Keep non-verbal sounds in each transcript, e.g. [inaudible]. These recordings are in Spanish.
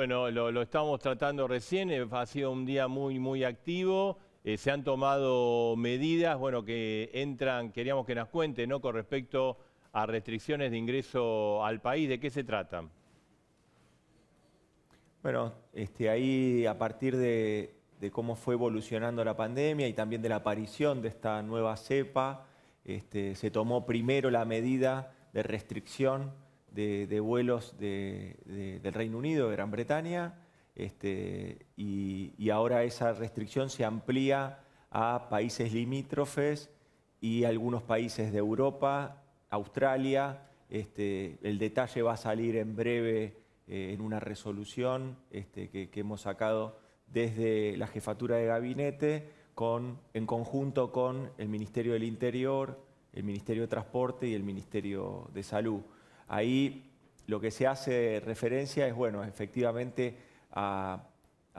Bueno, lo, lo estamos tratando recién, eh, ha sido un día muy, muy activo. Eh, se han tomado medidas, bueno, que entran, queríamos que nos cuente, ¿no? Con respecto a restricciones de ingreso al país, ¿de qué se trata? Bueno, este, ahí a partir de, cómo fue evolucionando la pandemia y también de la aparición de esta nueva cepa, este, se tomó primero la medida de restricción de, vuelos del Reino Unido, de Gran Bretaña, este, y, ahora esa restricción se amplía a países limítrofes y algunos países de Europa, Australia. Este, el detalle va a salir en breve eh, en una resolución este, que, hemos sacado desde la jefatura de gabinete. en conjunto con el Ministerio del Interior, el Ministerio de Transporte y el Ministerio de Salud. Ahí lo que se hace referencia es, bueno, efectivamente a,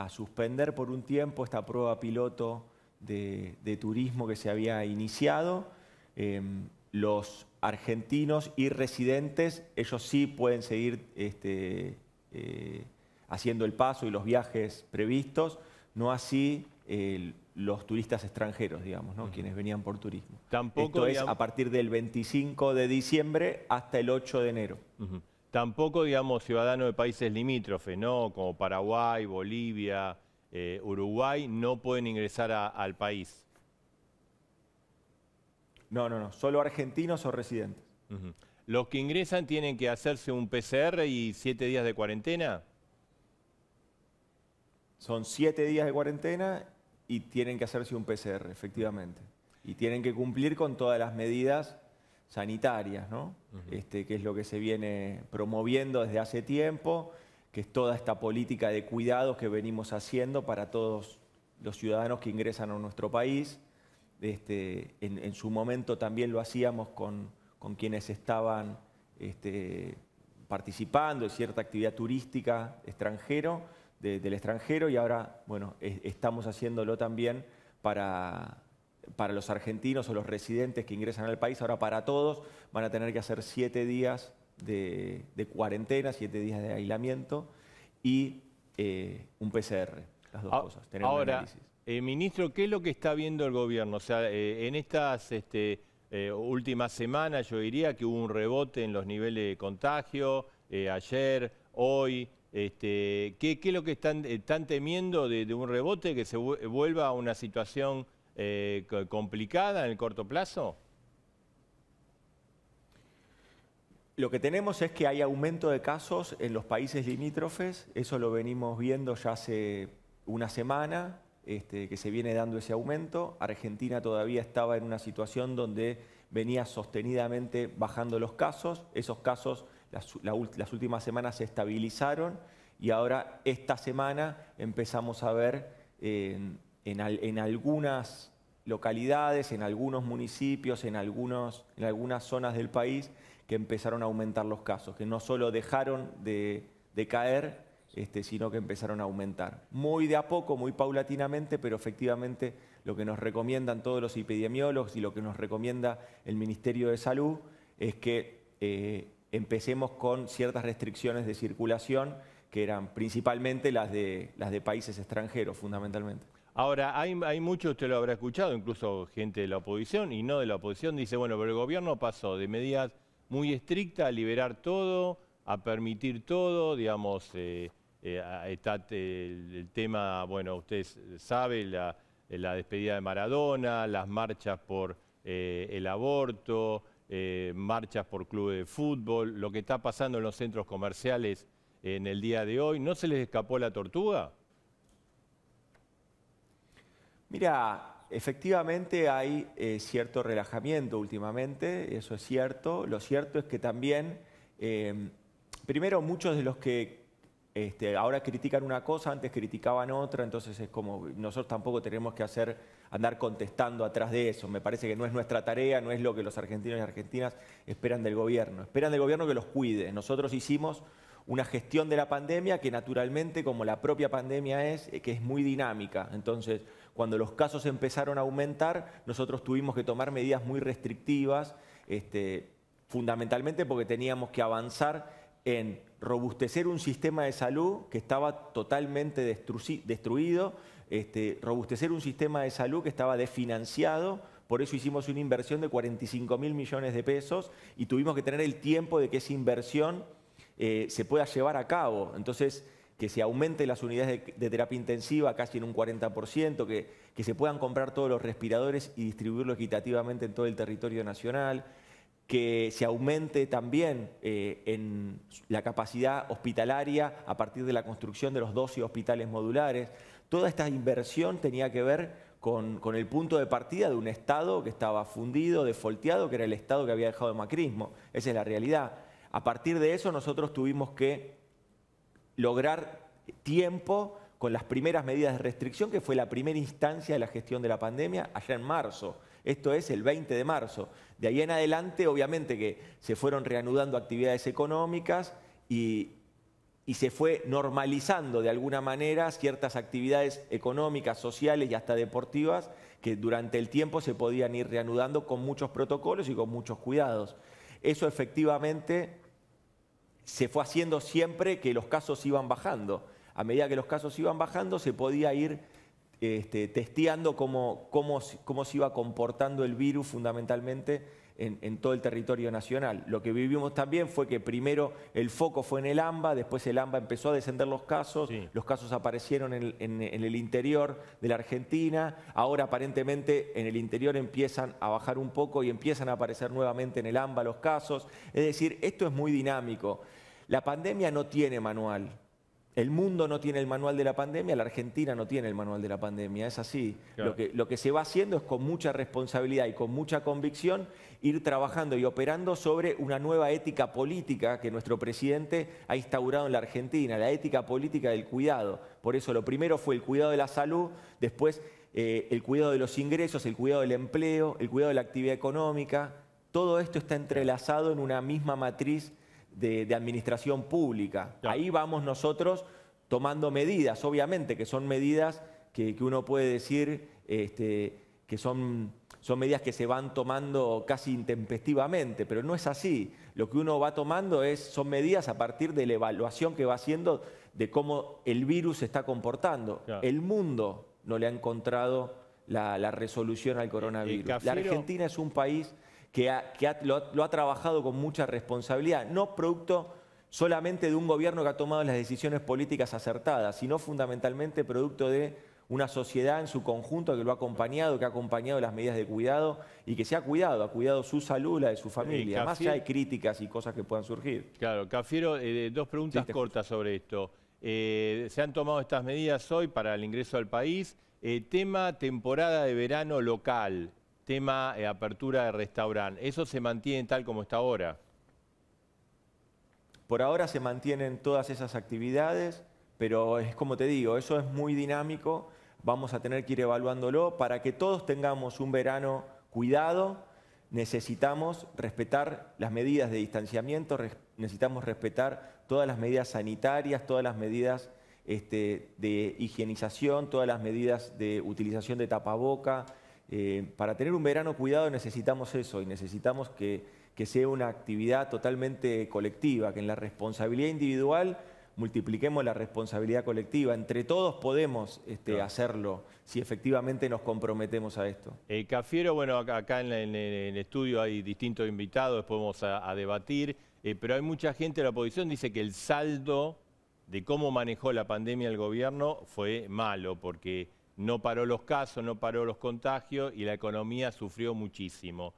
suspender por un tiempo esta prueba piloto de, turismo que se había iniciado. Em, los argentinos y residentes, ellos sí pueden seguir este, eh, haciendo el paso y los viajes previstos, no así el los turistas extranjeros, digamos, ¿no? quienes venían por turismo. Tampoco Esto es a partir del 25 de diciembre hasta el 8 de enero. Tampoco, digamos, ciudadanos de países limítrofes, ¿no? Como Paraguay, Bolivia, eh, Uruguay, no pueden ingresar al país. No, no, no. Solo argentinos o residentes. ¿Los que ingresan tienen que hacerse un PCR y siete días de cuarentena? Son siete días de cuarentena y tienen que hacerse un PCR, efectivamente. Y tienen que cumplir con todas las medidas sanitarias, ¿no? este, que es lo que se viene promoviendo desde hace tiempo, que es toda esta política de cuidados que venimos haciendo para todos los ciudadanos que ingresan a nuestro país. Este, en, su momento también lo hacíamos con, quienes estaban este, participando en cierta actividad turística extranjero del extranjero y ahora, bueno, estamos haciéndolo también para, para los argentinos o los residentes que ingresan al país. Ahora para todos van a tener que hacer siete días de, cuarentena, siete días de aislamiento y eh, un PCR, las dos ah, cosas. ahora, eh, ministro, ¿qué es lo que está viendo el gobierno? O sea, eh, en estas este, últimas semanas yo diría que hubo un rebote en los niveles de contagio, ayer, hoy, este, ¿qué, es lo que están, temiendo de, un rebote que se vuelva a una situación eh, complicada en el corto plazo? Lo que tenemos es que hay aumento de casos en los países limítrofes, eso lo venimos viendo ya hace una semana, este, que se viene dando ese aumento. Argentina todavía estaba en una situación donde venía sostenidamente bajando los casos, esos casos las, últimas semanas se estabilizaron y ahora esta semana empezamos a ver en, algunas localidades, en algunos municipios, en, algunos, en algunas zonas del país que empezaron a aumentar los casos, que no solo dejaron de, caer, este, sino que empezaron a aumentar. Muy de a poco, muy paulatinamente, pero efectivamente lo que nos recomiendan todos los epidemiólogos y lo que nos recomienda el Ministerio de Salud es que eh, empecemos con ciertas restricciones de circulación que eran principalmente las de, países extranjeros, fundamentalmente. Ahora, hay, hay mucho, usted lo habrá escuchado, incluso gente de la oposición y no de la oposición, dice, bueno, pero el gobierno pasó de medidas muy estrictas a liberar todo, a permitir todo, digamos, eh, eh, está eh, el, tema, bueno, usted sabe, la, despedida de Maradona, las marchas por el aborto, eh, marchas por clubes de fútbol, lo que está pasando en los centros comerciales en el día de hoy. ¿No se les escapó la tortuga? Mira, efectivamente hay eh, cierto relajamiento últimamente, eso es cierto. Lo cierto es que también, eh, primero, muchos de los que este, ahora critican una cosa, antes criticaban otra, entonces es como nosotros tampoco tenemos que hacer andar contestando atrás de eso. Me parece que no es nuestra tarea, no es lo que los argentinos y argentinas esperan del gobierno. Esperan del gobierno que los cuide. Nosotros hicimos una gestión de la pandemia que naturalmente, como la propia pandemia es, eh, que es muy dinámica. Entonces, cuando los casos empezaron a aumentar, nosotros tuvimos que tomar medidas muy restrictivas, este, fundamentalmente porque teníamos que avanzar en robustecer un sistema de salud que estaba totalmente destruido, este, robustecer un sistema de salud que estaba desfinanciado, por eso hicimos una inversión de 45 mil millones de pesos y tuvimos que tener el tiempo de que esa inversión eh, se pueda llevar a cabo. Entonces, que se aumente las unidades de, terapia intensiva casi en un 40%, que, que se puedan comprar todos los respiradores y distribuirlo equitativamente en todo el territorio nacional que se aumente también eh, en la capacidad hospitalaria a partir de la construcción de los 12 hospitales modulares. Toda esta inversión tenía que ver con, el punto de partida de un Estado que estaba fundido, defolteado, que era el Estado que había dejado el macrismo. Esa es la realidad. A partir de eso nosotros tuvimos que lograr tiempo con las primeras medidas de restricción, que fue la primera instancia de la gestión de la pandemia allá en marzo. Esto es el 20 de marzo. De ahí en adelante, obviamente que se fueron reanudando actividades económicas y, y se fue normalizando de alguna manera ciertas actividades económicas, sociales y hasta deportivas que durante el tiempo se podían ir reanudando con muchos protocolos y con muchos cuidados. Eso efectivamente se fue haciendo siempre que los casos iban bajando. A medida que los casos iban bajando se podía ir este, testeando cómo, cómo, se iba comportando el virus fundamentalmente en, todo el territorio nacional. Lo que vivimos también fue que primero el foco fue en el AMBA, después el AMBA empezó a descender los casos, los casos aparecieron en, el interior de la Argentina, ahora aparentemente en el interior empiezan a bajar un poco y empiezan a aparecer nuevamente en el AMBA los casos. Es decir, esto es muy dinámico. La pandemia no tiene manual. El mundo no tiene el manual de la pandemia, la Argentina no tiene el manual de la pandemia, es así. Lo, que, se va haciendo es con mucha responsabilidad y con mucha convicción ir trabajando y operando sobre una nueva ética política que nuestro presidente ha instaurado en la Argentina, la ética política del cuidado. Por eso lo primero fue el cuidado de la salud, después eh, el cuidado de los ingresos, el cuidado del empleo, el cuidado de la actividad económica. Todo esto está entrelazado en una misma matriz de, administración pública. Ahí vamos nosotros tomando medidas, obviamente, que son medidas que, uno puede decir este, que son, son medidas que se van tomando casi intempestivamente, pero no es así. Lo que uno va tomando es, son medidas a partir de la evaluación que va haciendo de cómo el virus se está comportando. El mundo no le ha encontrado la, resolución al coronavirus. La Argentina es un país que, lo, ha trabajado con mucha responsabilidad, no producto solamente de un gobierno que ha tomado las decisiones políticas acertadas, sino fundamentalmente producto de una sociedad en su conjunto que lo ha acompañado, que ha acompañado las medidas de cuidado y que se ha cuidado, ha cuidado su salud, la de su eh, familia. Más allá hay críticas y cosas que puedan surgir. Claro, Cafiero, eh, dos preguntas cortas sobre esto. Eh, se han tomado estas medidas hoy para el ingreso al país. tema temporada de verano local tema de eh, apertura de restaurante, ¿eso se mantiene tal como está ahora? Por ahora se mantienen todas esas actividades, pero es como te digo, eso es muy dinámico, vamos a tener que ir evaluándolo para que todos tengamos un verano cuidado, necesitamos respetar las medidas de distanciamiento, necesitamos respetar todas las medidas sanitarias, todas las medidas este, de higienización, todas las medidas de utilización de tapaboca, eh, para tener un verano cuidado necesitamos eso y necesitamos que, sea una actividad totalmente colectiva, que en la responsabilidad individual multipliquemos la responsabilidad colectiva. Entre todos podemos este, hacerlo si efectivamente nos comprometemos a esto. Eh, Cafiero, bueno, acá, en, el estudio hay distintos invitados, podemos a, debatir, eh, pero hay mucha gente de la oposición dice que el saldo de cómo manejó la pandemia el gobierno fue malo, porque no paró los casos, no paró los contagios y la economía sufrió muchísimo.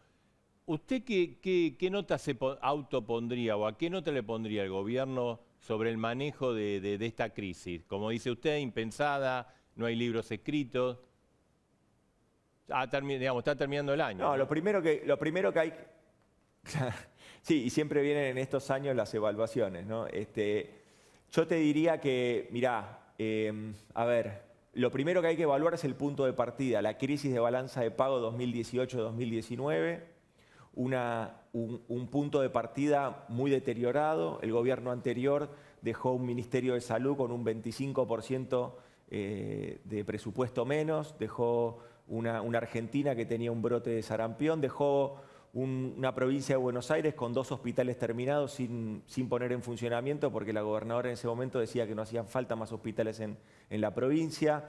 ¿Usted qué, qué, nota se autopondría o a qué nota le pondría el gobierno sobre el manejo de, esta crisis? Como dice usted, impensada, no hay libros escritos. está terminando el año. No, Lo, primero que, lo primero que hay... [laughs] sí, y siempre vienen en estos años las evaluaciones, ¿no? Este, yo te diría que, mirá, eh, a ver, lo primero que hay que evaluar es el punto de partida, la crisis de balanza de pago 2018-2019, un, punto de partida muy deteriorado. El gobierno anterior dejó un Ministerio de Salud con un 25% eh, de presupuesto menos, dejó una, una, Argentina que tenía un brote de sarampión, dejó una provincia de Buenos Aires con dos hospitales terminados sin, poner en funcionamiento porque la gobernadora en ese momento decía que no hacían falta más hospitales en, la provincia.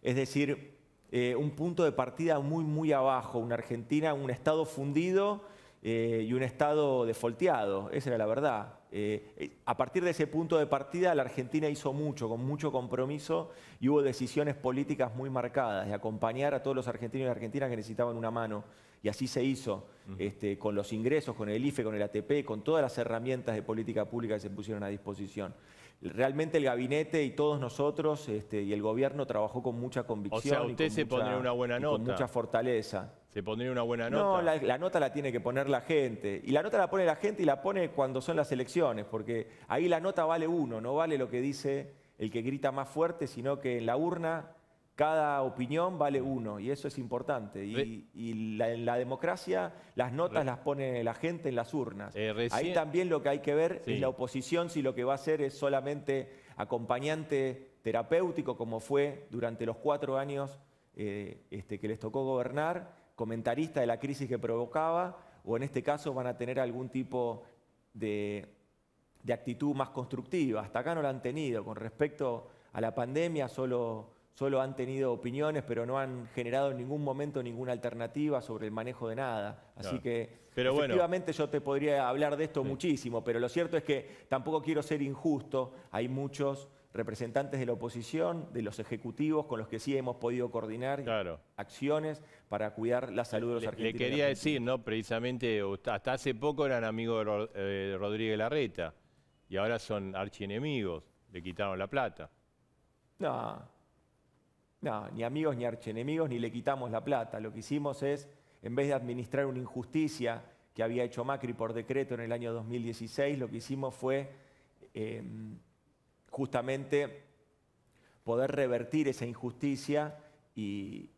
Es decir, eh, un punto de partida muy, muy abajo, una Argentina, un Estado fundido eh, y un Estado defolteado, esa era la verdad. Eh, eh, a partir de ese punto de partida, la Argentina hizo mucho, con mucho compromiso, y hubo decisiones políticas muy marcadas, de acompañar a todos los argentinos y argentinas que necesitaban una mano. Y así se hizo, este, con los ingresos, con el IFE, con el ATP, con todas las herramientas de política pública que se pusieron a disposición realmente el gabinete y todos nosotros este, y el gobierno trabajó con mucha convicción. y Con mucha fortaleza. ¿Se pondría una buena nota? No, la, nota la tiene que poner la gente. Y la nota la pone la gente y la pone cuando son las elecciones, porque ahí la nota vale uno, no vale lo que dice el que grita más fuerte, sino que en la urna cada opinión vale uno, y eso es importante. Y, en la democracia las notas las pone la gente en las urnas. Eh, ahí también lo que hay que ver es la oposición, si lo que va a hacer es solamente acompañante terapéutico, como fue durante los cuatro años eh, este, que les tocó gobernar comentarista de la crisis que provocaba, o en este caso van a tener algún tipo de, actitud más constructiva. Hasta acá no la han tenido. Con respecto a la pandemia, solo, solo han tenido opiniones, pero no han generado en ningún momento ninguna alternativa sobre el manejo de nada. Así que efectivamente yo te podría hablar de esto muchísimo, pero lo cierto es que tampoco quiero ser injusto. Hay muchos representantes de la oposición, de los ejecutivos con los que sí hemos podido coordinar acciones para cuidar la salud de los argentinos. Le quería decir, ¿no? Precisamente, hasta hace poco eran amigos de eh, Rodríguez Larreta y ahora son archienemigos, le quitaron la plata. No, ni amigos ni archienemigos, ni le quitamos la plata. Lo que hicimos es, en vez de administrar una injusticia que había hecho Macri por decreto en el año 2016, lo que hicimos fue... Eh, justamente poder revertir esa injusticia y,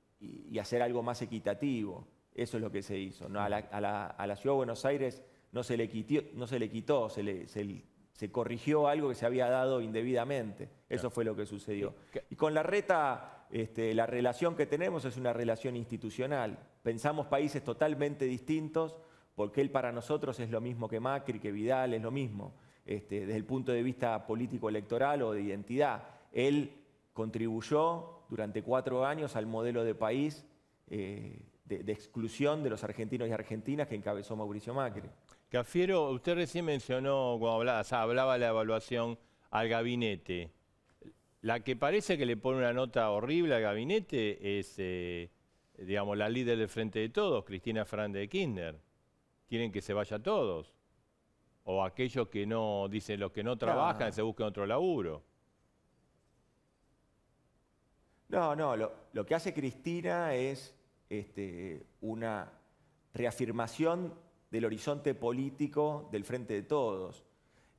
hacer algo más equitativo. Eso es lo que se hizo. A, la, Ciudad de Buenos Aires no se le, no se le quitó, se, corrigió algo que se había dado indebidamente. Eso fue lo que sucedió. Y con la reta, este, la relación que tenemos es una relación institucional. Pensamos países totalmente distintos porque él para nosotros es lo mismo que Macri, que Vidal, es lo mismo. Este, desde el punto de vista político-electoral o de identidad. Él contribuyó durante cuatro años al modelo de país eh, de, exclusión de los argentinos y argentinas que encabezó Mauricio Macri. Cafiero, usted recién mencionó, cuando hablaba, o hablaba la evaluación al gabinete. La que parece que le pone una nota horrible al gabinete es, eh, digamos, la líder del frente de todos, Cristina Fernández de Kirchner. Quieren que se vaya todos o aquellos que no, dicen, los que no trabajan se buscan otro laburo. No, no, lo, que hace Cristina es este, una reafirmación del horizonte político del frente de todos.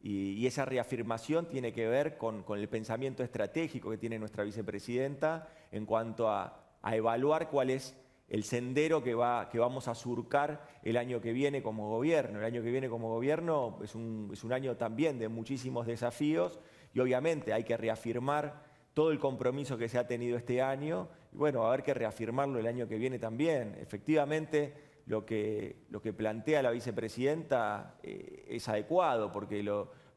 Y, esa reafirmación tiene que ver con, el pensamiento estratégico que tiene nuestra vicepresidenta en cuanto a evaluar cuál es el sendero que, va, que vamos a surcar el año que viene como gobierno. El año que viene como gobierno es un, año también de muchísimos desafíos y obviamente hay que reafirmar todo el compromiso que se ha tenido este año y bueno, a haber que reafirmarlo el año que viene también. Efectivamente, lo que, lo que plantea la vicepresidenta eh, es adecuado porque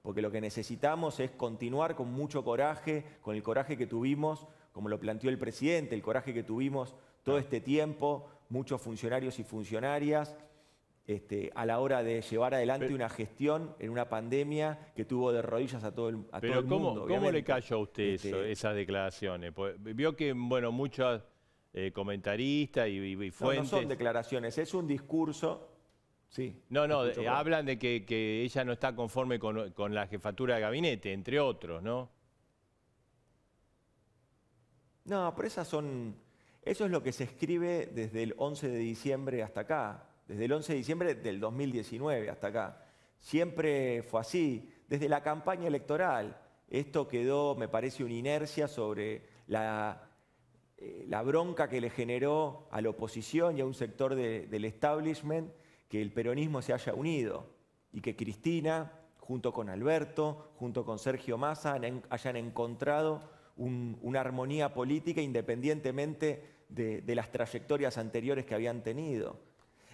porque lo que necesitamos es continuar con mucho coraje, con el coraje que tuvimos, como lo planteó el presidente, el coraje que tuvimos todo este tiempo, muchos funcionarios y funcionarias, este, a la hora de llevar adelante una gestión en una pandemia que tuvo de rodillas a todo el, pero mundo. ¿cómo le cayó a usted este, esas declaraciones? Pues, vio que, bueno, muchos eh, comentaristas y, fuentes... No, son declaraciones, es un discurso... Sí, no, no, hablan de que, ella no está conforme con, con la jefatura de gabinete, entre otros, ¿no? No, pero esas son eso es lo que se escribe desde el 11 de diciembre hasta acá, desde el 11 de diciembre del 2019 hasta acá. Siempre fue así, desde la campaña electoral. Esto quedó, me parece, una inercia sobre la, eh, bronca que le generó a la oposición y a un sector del establishment que el peronismo se haya unido y que Cristina, junto con Alberto, junto con Sergio Massa, hayan encontrado una armonía política independientemente de, las trayectorias anteriores que habían tenido.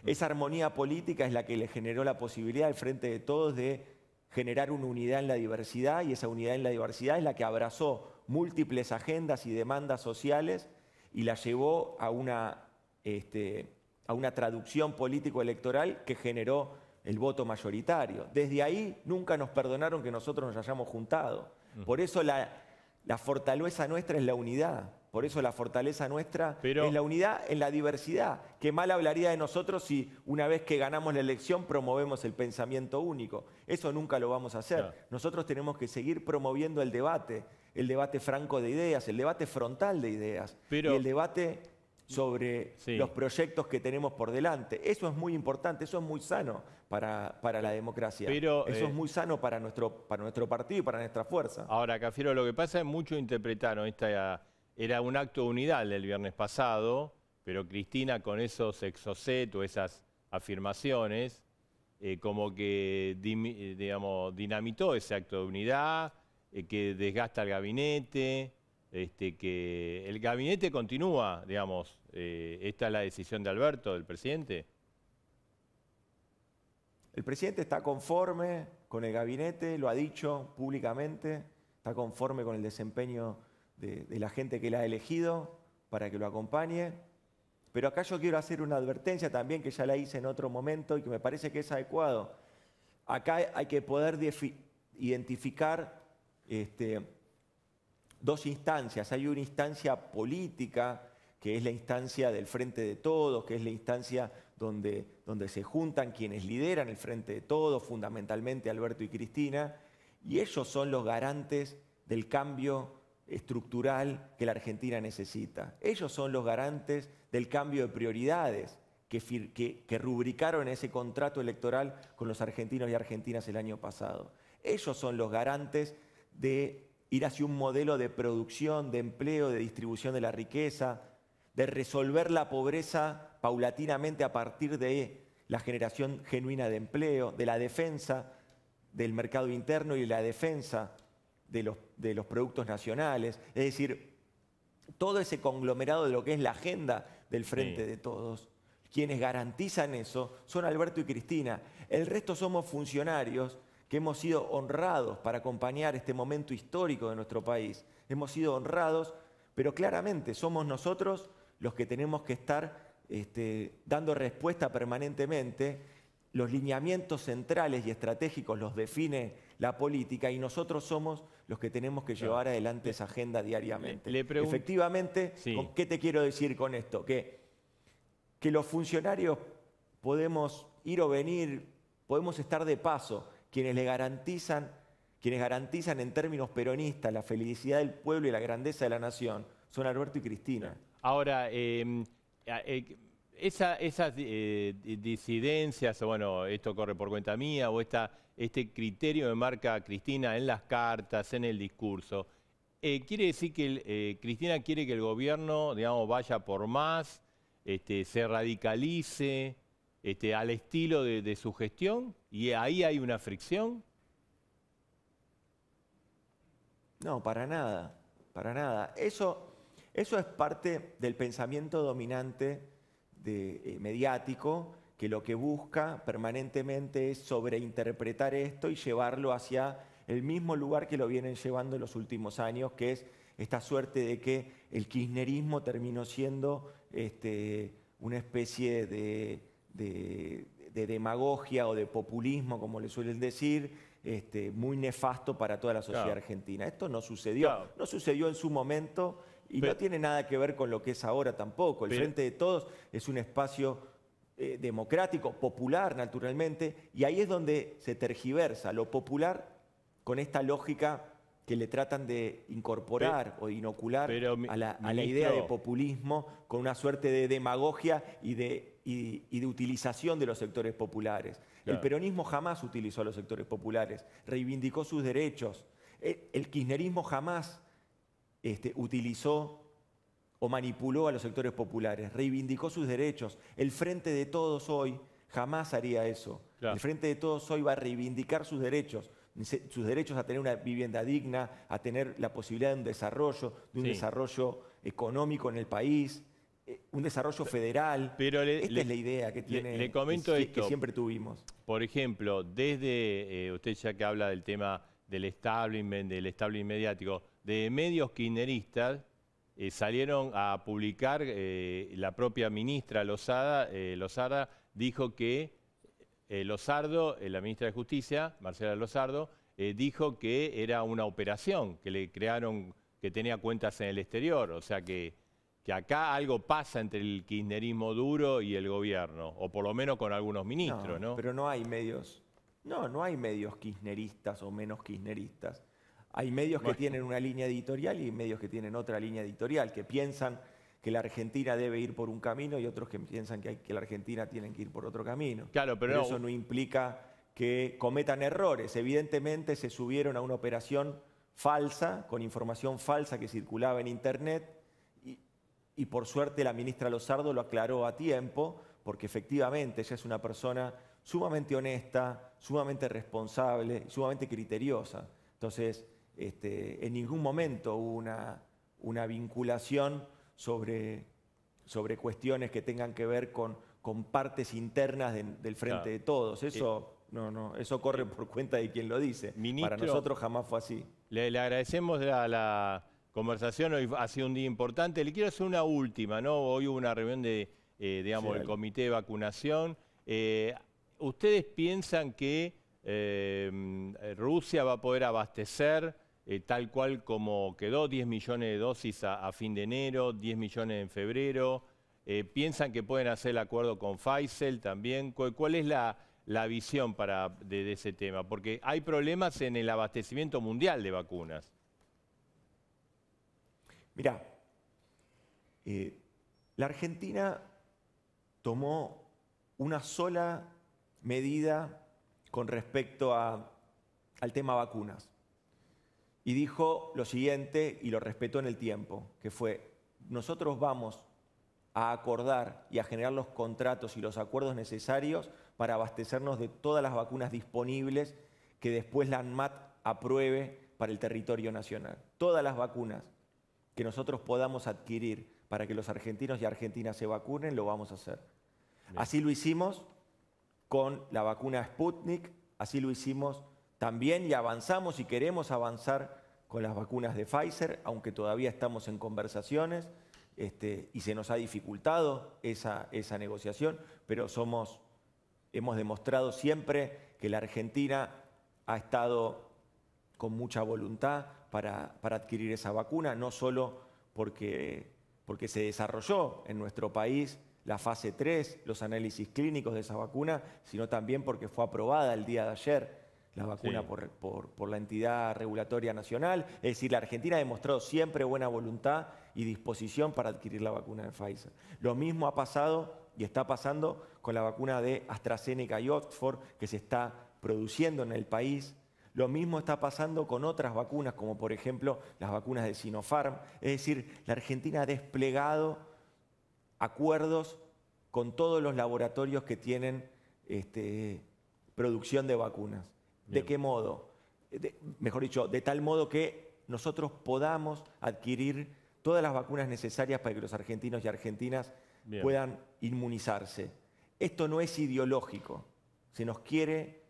Mm. Esa armonía política es la que le generó la posibilidad al frente de todos de generar una unidad en la diversidad y esa unidad en la diversidad es la que abrazó múltiples agendas y demandas sociales y la llevó a una, este, a una traducción político-electoral que generó el voto mayoritario. Desde ahí nunca nos perdonaron que nosotros nos hayamos juntado. Mm. Por eso la, la fortaleza nuestra es la unidad. Por eso la fortaleza nuestra es la unidad en la diversidad. Qué mal hablaría de nosotros si una vez que ganamos la elección promovemos el pensamiento único. Eso nunca lo vamos a hacer. Nosotros tenemos que seguir promoviendo el debate, el debate franco de ideas, el debate frontal de ideas y el debate sobre los proyectos que tenemos por delante. Eso es muy importante, eso es muy sano para, para la democracia. eso es eh, muy sano para nuestro, para nuestro partido y para nuestra fuerza. Ahora, Cafiero, lo que pasa es que muchos interpretaron, esta era un acto de unidad el viernes pasado, pero Cristina con esos exocet esas afirmaciones, eh, como que eh, digamos, dinamitó ese acto de unidad, que desgasta el gabinete. Este, que el gabinete continúa, digamos, eh, esta es la decisión de Alberto, del presidente. El presidente está conforme con el gabinete, lo ha dicho públicamente, está conforme con el desempeño de, la gente que la ha elegido para que lo acompañe. Pero acá yo quiero hacer una advertencia también que ya la hice en otro momento y que me parece que es adecuado. Acá hay que poder identificar este, dos instancias. Hay una instancia política, que es la instancia del Frente de Todos, que es la instancia donde, donde se juntan quienes lideran el Frente de Todos, fundamentalmente Alberto y Cristina, y ellos son los garantes del cambio estructural que la Argentina necesita. Ellos son los garantes del cambio de prioridades que, que, que rubricaron ese contrato electoral con los argentinos y argentinas el año pasado. Ellos son los garantes de ir hacia un modelo de producción, de empleo, de distribución de la riqueza, de resolver la pobreza paulatinamente a partir de la generación genuina de empleo, de la defensa del mercado interno y de la defensa de los, productos nacionales. Es decir, todo ese conglomerado de lo que es la agenda del frente de todos. Quienes garantizan eso son Alberto y Cristina. El resto somos funcionarios que hemos sido honrados para acompañar este momento histórico de nuestro país. Hemos sido honrados, pero claramente somos nosotros los que tenemos que estar este, dando respuesta permanentemente. Los lineamientos centrales y estratégicos los define la política y nosotros somos los que tenemos que llevar adelante esa agenda diariamente. Efectivamente, ¿qué te quiero decir con esto? Que, que los funcionarios podemos ir o venir, podemos estar de paso, quienes le garantizan, quienes garantizan en términos peronistas la felicidad del pueblo y la grandeza de la nación, son Alberto y Cristina. Ahora, em, eh, esas eh, disidencias, bueno, esto corre por cuenta mía, o este criterio de marca Cristina en las cartas, en el discurso, eh, ¿quiere decir que Cristina quiere que el gobierno, digamos, vaya por más, este, se radicalice? Este, al estilo de, su gestión y ahí hay una fricción? No, para nada, para nada. Eso, eso es parte del pensamiento dominante de, eh, mediático que lo que busca permanentemente es sobreinterpretar esto y llevarlo hacia el mismo lugar que lo vienen llevando en los últimos años, que es esta suerte de que el kirchnerismo terminó siendo este, una especie de de, demagogia o de populismo, como le suelen decir, este, muy nefasto para toda la sociedad argentina. Esto no sucedió, no sucedió en su momento y no tiene nada que ver con lo que es ahora tampoco. El Frente de Todos es un espacio eh, democrático, popular naturalmente, y ahí es donde se tergiversa lo popular con esta lógica que le tratan de incorporar o inocular a, la idea de populismo con una suerte de demagogia y de y, de utilización de los sectores populares. El peronismo jamás utilizó a los sectores populares, reivindicó sus derechos. Eh, el, kirchnerismo jamás este, utilizó o manipuló a los sectores populares, reivindicó sus derechos. El Frente de Todos hoy jamás haría eso. El Frente de Todos hoy va a reivindicar sus derechos, sus derechos a tener una vivienda digna, a tener la posibilidad de un desarrollo, de un desarrollo económico en el país un desarrollo federal. Pero Esta es la idea que tiene le, comento que, siempre tuvimos. Por ejemplo, desde eh, usted ya que habla del tema del establishment, del establishment mediático, de medios kirchneristas eh, salieron a publicar, eh, la propia ministra Lozada, Lozada dijo que Lozardo, la ministra de Justicia, Marcela Lozardo, dijo que era una operación, que le crearon, que tenía cuentas en el exterior, o sea que que acá algo pasa entre el kirchnerismo duro y el gobierno, o por lo menos con algunos ministros, ¿no? Pero no hay medios. No, no hay medios kirchneristas o menos kirchneristas. Hay medios que tienen una línea editorial y medios que tienen otra línea editorial, que piensan que la Argentina debe ir por un camino y otros que piensan que, la Argentina tiene que ir por otro camino. Claro, pero, eso no implica que cometan errores. Evidentemente se subieron a una operación falsa, con información falsa que circulaba en Internet, y por suerte la ministra Lozardo lo aclaró a tiempo, porque efectivamente ella es una persona sumamente honesta, sumamente responsable, sumamente criteriosa. Entonces, este, en ningún momento hubo una, una vinculación sobre, sobre, cuestiones que tengan que ver con, con partes internas del frente de todos. Eh, eso. no, no, eso corre eh, por cuenta de quien lo dice. Para nosotros jamás fue así. Le, agradecemos la conversación. Hoy ha sido un día importante. Le quiero hacer una última, ¿no? Hoy hubo una reunión de, eh, digamos, el comité de vacunación. Eh, ¿Ustedes piensan que eh, Rusia va a poder abastecer tal cual como quedó 10 millones de dosis a, fin de enero, 10 millones en febrero? ¿Piensan que pueden hacer el acuerdo con Pfizer también? ¿Cuál, es la, visión para, de ese tema? Porque hay problemas en el abastecimiento mundial de vacunas. Mirá, eh, la Argentina tomó una sola medida con respecto al tema vacunas y dijo lo siguiente y lo respetó en el tiempo, que fue, nosotros vamos a acordar y a generar los contratos y los acuerdos necesarios para abastecernos de todas las vacunas disponibles que después la ANMAT apruebe para el territorio nacional. Todas las vacunas que nosotros podamos adquirir para que los argentinos y argentinas se vacunen, lo vamos a hacer. Así lo hicimos con la vacuna Sputnik, así lo hicimos también y avanzamos y queremos avanzar con las vacunas de Pfizer, aunque todavía estamos en conversaciones este, y se nos ha dificultado esa, esa negociación, pero somos, hemos demostrado siempre que la Argentina ha estado con mucha voluntad, para, adquirir esa vacuna, no solo porque, se desarrolló en nuestro país la fase 3, los análisis clínicos de esa vacuna, sino también porque fue aprobada el día de ayer la vacuna por, por, la entidad regulatoria nacional. Es decir, la Argentina ha demostrado siempre buena voluntad y disposición para adquirir la vacuna de Pfizer. Lo mismo ha pasado y está pasando con la vacuna de AstraZeneca y Oxford, que se está produciendo en el país. Lo mismo está pasando con otras vacunas, como por ejemplo las vacunas de Sinopharm. Es decir, la Argentina ha desplegado acuerdos con todos los laboratorios que tienen este, producción de vacunas. ¿De qué modo? mejor dicho, de tal modo que nosotros podamos adquirir todas las vacunas necesarias para que los argentinos y argentinas puedan inmunizarse. Esto no es ideológico. Se nos quiere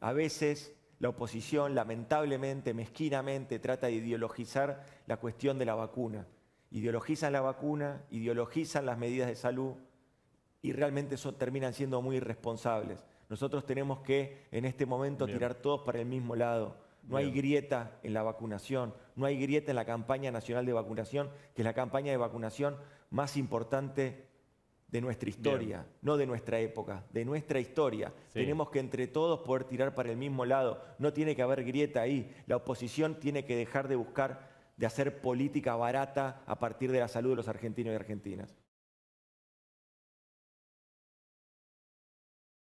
a veces la oposición lamentablemente, mezquinamente, trata de ideologizar la cuestión de la vacuna. Ideologizan la vacuna, ideologizan las medidas de salud y realmente eso terminan siendo muy irresponsables. Nosotros tenemos que en este momento tirar todos para el mismo lado. No hay grieta en la vacunación, no hay grieta en la campaña nacional de vacunación, que es la campaña de vacunación más importante de nuestra historia, no de nuestra época, de nuestra historia. Tenemos que entre todos poder tirar para el mismo lado, no tiene que haber grieta ahí, la oposición tiene que dejar de buscar, de hacer política barata a partir de la salud de los argentinos y argentinas.